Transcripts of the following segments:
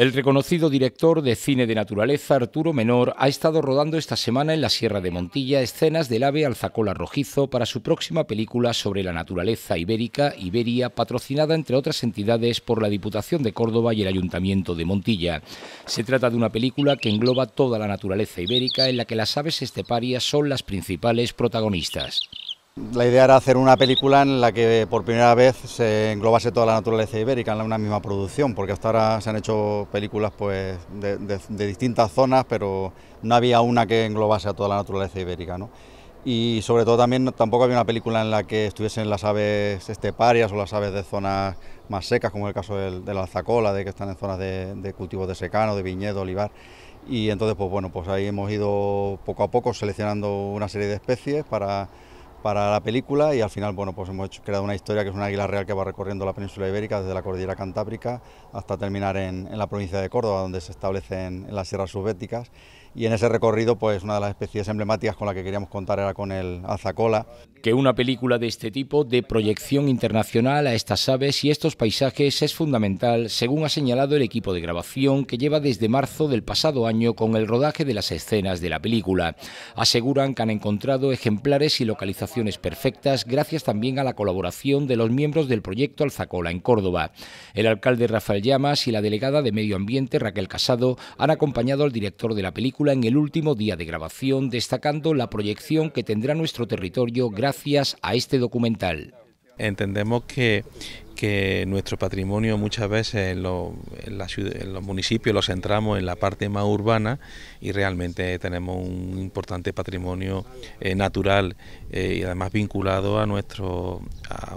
El reconocido director de cine de naturaleza Arturo Menor ha estado rodando esta semana en la Sierra de Montilla escenas del ave alzacola rojizo para su próxima película sobre la naturaleza ibérica, Iberia, patrocinada entre otras entidades por la Diputación de Córdoba y el Ayuntamiento de Montilla. Se trata de una película que engloba toda la naturaleza ibérica en la que las aves esteparias son las principales protagonistas. La idea era hacer una película en la que por primera vez se englobase toda la naturaleza ibérica en una misma producción, porque hasta ahora se han hecho películas pues, de, distintas zonas, pero no había una que englobase a toda la naturaleza ibérica. Y sobre todo también tampoco había una película en la que estuviesen las aves esteparias o las aves de zonas más secas, como el caso de la alzacola, de que están en zonas de, de cultivos de secano, de viñedo, olivar y entonces pues bueno pues ahí hemos ido poco a poco seleccionando una serie de especies para para la película y al final bueno pues hemos creado una historia que es un águila real que va recorriendo la península ibérica desde la cordillera cantábrica hasta terminar en, la provincia de Córdoba donde se establecen en las sierras subbéticas y en ese recorrido pues una de las especies emblemáticas con la que queríamos contar era con el azacola" que una película de este tipo de proyección internacional a estas aves y estos paisajes es fundamental, según ha señalado el equipo de grabación que lleva desde marzo del pasado año con el rodaje de las escenas de la película. Aseguran que han encontrado ejemplares y localizaciones perfectas gracias también a la colaboración de los miembros del proyecto Alzacola en Córdoba. El alcalde Rafael Llamas y la delegada de Medio Ambiente Raquel Casado han acompañado al director de la película en el último día de grabación, destacando la proyección que tendrá nuestro territorio gracias gracias a este documental. Entendemos que, nuestro patrimonio muchas veces en, los municipios lo centramos en la parte más urbana y realmente tenemos un importante patrimonio eh, natural eh, y además vinculado a nuestro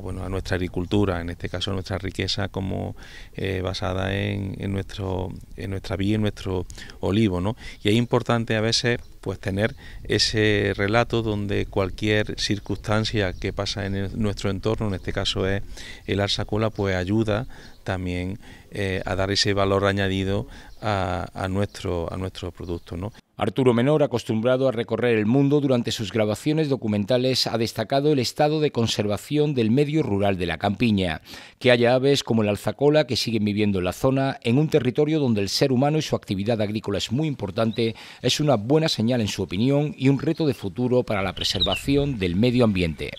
bueno a nuestra agricultura en este caso nuestra riqueza como eh, basada en, nuestro en nuestra vía y nuestro olivo ¿no? y es importante a veces pues tener ese relato donde cualquier circunstancia que pasa en nuestro entorno, en este caso es el arsacola, pues ayuda también eh, a dar ese valor añadido a, nuestro, a producto. ¿no? Arturo Menor, acostumbrado a recorrer el mundo durante sus grabaciones documentales, ha destacado el estado de conservación del medio rural de la campiña, que haya aves como el alzacola que siguen viviendo en la zona, en un territorio donde el ser humano y su actividad agrícola es muy importante, es una buena señal en su opinión y un reto de futuro para la preservación del medio ambiente.